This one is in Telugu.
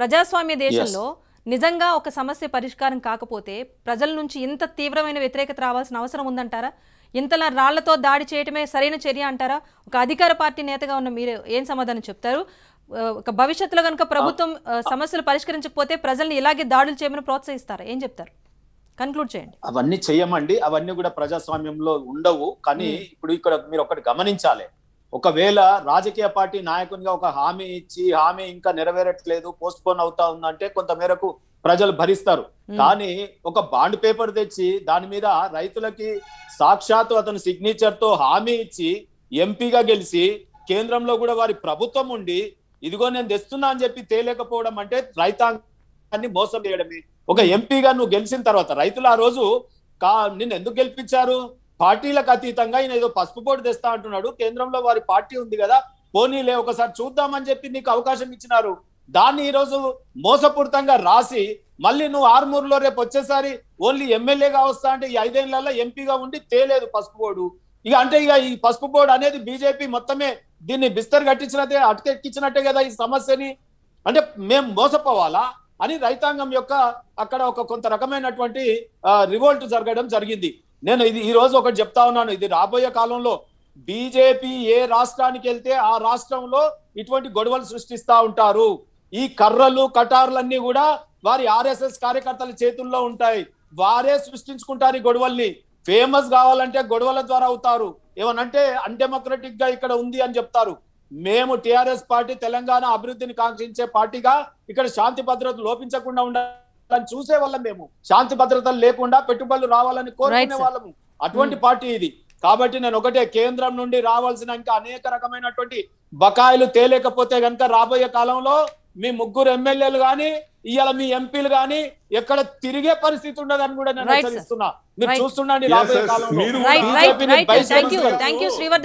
ప్రజాస్వామ్య దేశంలో నిజంగా ఒక సమస్య పరిష్కారం కాకపోతే ప్రజల నుంచి ఇంత తీవ్రమైన వ్యతిరేకత రావాల్సిన అవసరం ఉందంటారా ఇంతలా రాళ్లతో దాడి చేయటమే సరైన చర్య అంటారా ఒక అధికార పార్టీ నేతగా ఉన్న మీరు ఏం సమాధానం చెప్తారు ఒక భవిష్యత్తులో కనుక ప్రభుత్వం సమస్యలు పరిష్కరించకపోతే ప్రజల్ని ఇలాగే దాడులు చేయమని ప్రోత్సహిస్తారా ఏం చెప్తారు కన్క్లూడ్ చేయండి అవన్నీ చేయమండి అవన్నీ కూడా ప్రజాస్వామ్యంలో ఉండవు కానీ ఇప్పుడు ఇక్కడ మీరు ఒకటి గమనించాలి ఒకవేళ రాజకీయ పార్టీ నాయకునిగా ఒక హామీ ఇచ్చి హామీ ఇంకా నెరవేరట్లేదు పోస్ట్ పోన్ అవుతా ఉందంటే కొంత మేరకు ప్రజలు భరిస్తారు కానీ ఒక బాండ్ పేపర్ తెచ్చి దాని మీద రైతులకి సాక్షాత్తు అతని సిగ్నేచర్ తో హామీ ఇచ్చి ఎంపీగా గెలిచి కేంద్రంలో కూడా వారి ప్రభుత్వం ఉండి ఇదిగో నేను తెస్తున్నా అని చెప్పి తేలేకపోవడం అంటే రైతాంగాన్ని మోసం చేయడమే ఒక ఎంపీగా నువ్వు గెలిచిన తర్వాత రైతులు ఆ రోజు కా నిన్ను ఎందుకు గెలిపించారు పార్టీలకు అతీతంగా ఈయన ఏదో పసుపు బోర్డు తెస్తా అంటున్నాడు కేంద్రంలో వారి పార్టీ ఉంది కదా పోనీలే ఒకసారి చూద్దామని చెప్పి నీకు అవకాశం ఇచ్చినారు దాన్ని ఈరోజు మోసపూరితంగా రాసి మళ్ళీ నువ్వు ఆర్మూరులో రేపు వచ్చేసారి ఓన్లీ ఎమ్మెల్యేగా వస్తా అంటే ఈ ఐదేళ్లలో ఎంపీగా ఉండి తేలేదు పసుపు బోర్డు ఇక అంటే ఇక ఈ పసుపు బోర్డు అనేది బీజేపీ మొత్తమే దీన్ని బిస్తర్ కట్టించినట్టే అటుకెక్కించినట్టే కదా ఈ సమస్యని అంటే మేము మోసపోవాలా అని రైతాంగం యొక్క అక్కడ ఒక కొంత రకమైనటువంటి రివోల్ట్ జరగడం జరిగింది నేను ఇది ఈ రోజు ఒకటి చెప్తా ఉన్నాను ఇది రాబోయే కాలంలో బీజేపీ ఏ రాష్ట్రానికి వెళ్తే ఆ రాష్ట్రంలో ఇటువంటి గొడవలు సృష్టిస్తా ఉంటారు ఈ కర్రలు కటార్లన్నీ కూడా వారి ఆర్ఎస్ఎస్ కార్యకర్తల చేతుల్లో ఉంటాయి వారే సృష్టించుకుంటారు ఈ గొడవల్ని ఫేమస్ కావాలంటే గొడవల ద్వారా అవుతారు ఏమనంటే అన్డెమోక్రటిక్ గా ఇక్కడ ఉంది అని చెప్తారు మేము టిఆర్ఎస్ పార్టీ తెలంగాణ అభివృద్ధిని కాంక్షించే పార్టీగా ఇక్కడ శాంతి భద్రత లోపించకుండా ఉండాలి వాళ్ళని చూసే వాళ్ళం మేము శాంతి భద్రతలు లేకుండా పెట్టుబడులు రావాలని కోరుకునే వాళ్ళము అటువంటి hmm. పార్టీ ఇది కాబట్టి నేను ఒకటే కేంద్రం నుండి రావాల్సిన ఇంకా అనేక రకమైనటువంటి బకాయిలు తేలేకపోతే కనుక రాబోయే కాలంలో మీ ముగ్గురు ఎమ్మెల్యేలు కానీ ఇవాళ మీ ఎంపీలు కానీ ఎక్కడ తిరిగే పరిస్థితి ఉండదని కూడా నేను హెచ్చరిస్తున్నా మీరు చూస్తుండీ రాబోయే కాలంలో